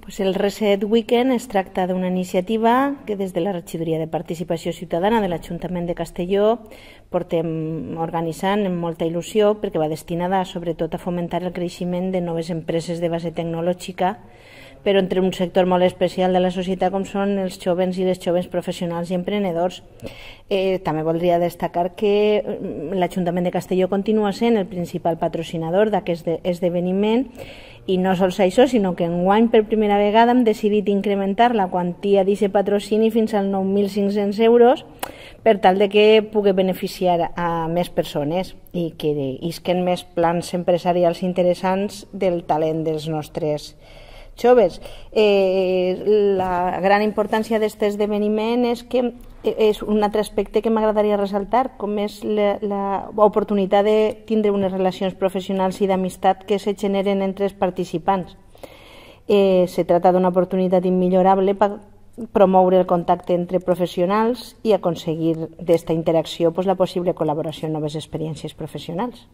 Pues el Reset Weekend es tracta d'una iniciativa que des de la Regidoria de Participació Ciutadana de l'Ajuntament de Castelló portem organitzant amb molta il·lusió perquè va destinada sobretot a fomentar el creixement de noves empreses de base tecnològica però entre un sector molt especial de la societat com són els jovens i les joves professionals i emprenedors. Eh, també voldria destacar que mm, l'Ajuntament de Castelló continua sent el principal patrocinador d'aquest esdeveniment i no sols això, sinó que enguany per primera vegada hem decidit incrementar la quantia d'aquest patrocini fins als 9.500 euros per tal de que pugui beneficiar a més persones i que isquen més plans empresarials interessants del talent dels nostres joves. Eh, la gran importància d'aquest esdeveniment és que eh, és un altre aspecte que m'agradaria ressaltar, com és l'oportunitat de tindre unes relacions professionals i d'amistat que se generen entre els participants. Eh, se trata d'una oportunitat immillorable per promoure el contacte entre professionals i aconseguir d'esta interacció pues, la possible col·laboració en noves experiències professionals.